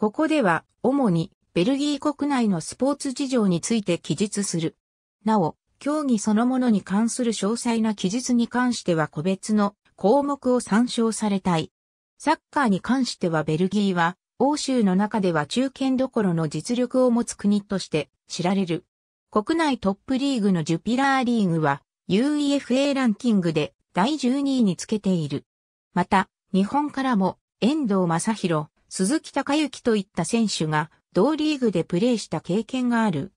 ここでは、主に、ベルギー国内のスポーツ事情について記述する。なお、競技そのものに関する詳細な記述に関しては個別の項目を参照されたい。サッカーに関してはベルギーは、欧州の中では中堅どころの実力を持つ国として知られる。国内トップリーグのジュピラーリーグは UEFA ランキングで第12位につけている。また、日本からも遠藤正宏、鈴木隆之といった選手が同リーグでプレーした経験がある。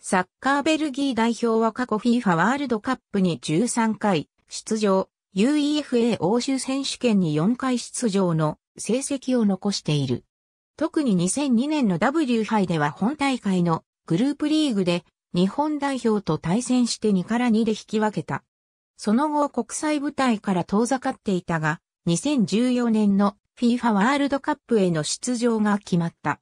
サッカーベルギー代表は過去 FIFA ワールドカップに13回出場、UEFA 欧州選手権に4回出場の成績を残している。特に2002年の W 杯では本大会のグループリーグで日本代表と対戦して2から2で引き分けた。その後国際舞台から遠ざかっていたが、2014年の FIFA ワールドカップへの出場が決まった。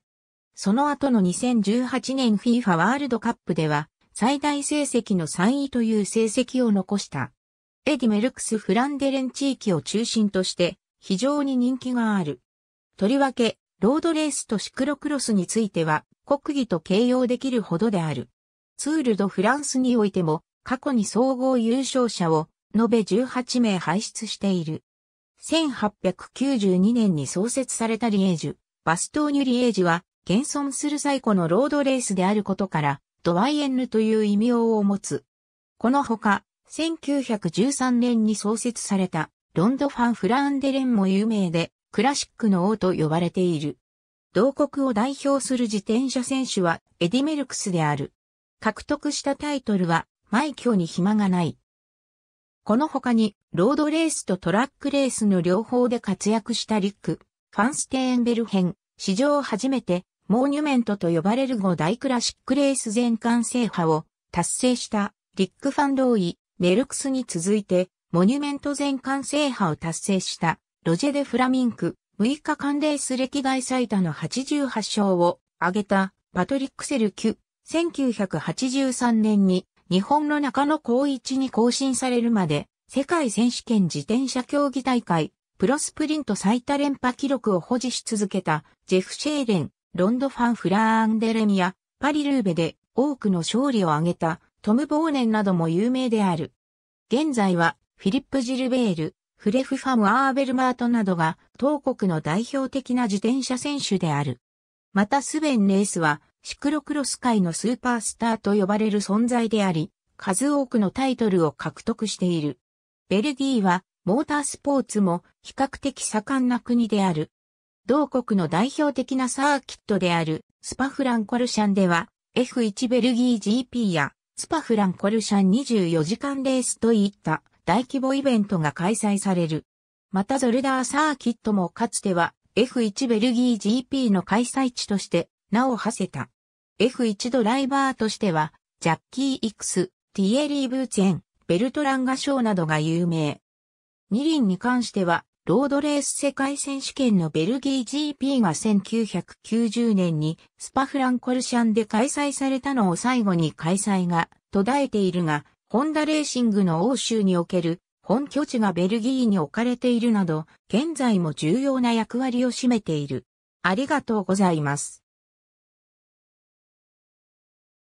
その後の2018年 FIFA ワールドカップでは、最大成績の3位という成績を残した。エディ・メルクス・フランデレン地域を中心として、非常に人気がある。とりわけ、ロードレースとシクロクロスについては、国技と形容できるほどである。ツール・ド・フランスにおいても、過去に総合優勝者を、延べ18名輩出している。1892年に創設されたリエージュ、バストーニュリエージュは、現存する最古のロードレースであることから、ドワイエンヌという異名を持つ。このほか、1913年に創設された、ロンドファン・フランデレンも有名で、クラシックの王と呼ばれている。同国を代表する自転車選手は、エディ・メルクスである。獲得したタイトルは、マイキョに暇がない。この他に、ロードレースとトラックレースの両方で活躍したリック、ファンステーンベル編、史上初めて、モーニュメントと呼ばれる5大クラシックレース全冠制覇を達成したリック・ファンローイ、メルクスに続いて、モニュメント全冠制覇を達成したロジェ・デ・フラミンク、6日間レース歴代最多の88勝を挙げたパトリック・セルキュ、1983年に日本の中野高一に更新されるまで、世界選手権自転車競技大会、プロスプリント最多連覇記録を保持し続けた、ジェフ・シェーレン、ロンドファン・フラーンデレミア、パリ・ルーベで多くの勝利を挙げた、トム・ボーネンなども有名である。現在は、フィリップ・ジルベール、フレフ・ファム・アーベルマートなどが、当国の代表的な自転車選手である。またスベン・レースは、シクロクロス界のスーパースターと呼ばれる存在であり、数多くのタイトルを獲得している。ベルギーは、モータースポーツも比較的盛んな国である。同国の代表的なサーキットである、スパフランコルシャンでは、F1 ベルギー GP や、スパフランコルシャン24時間レースといった大規模イベントが開催される。またゾルダーサーキットもかつては F1 ベルギー GP の開催地として名を馳せた。F1 ドライバーとしては、ジャッキー・イクス、ティエリー・ブーツェン、ベルトランガ・ショーなどが有名。二輪に関しては、ロードレース世界選手権のベルギー GP が1990年にスパフランコルシャンで開催されたのを最後に開催が途絶えているが、ホンダレーシングの欧州における本拠地がベルギーに置かれているなど、現在も重要な役割を占めている。ありがとうございます。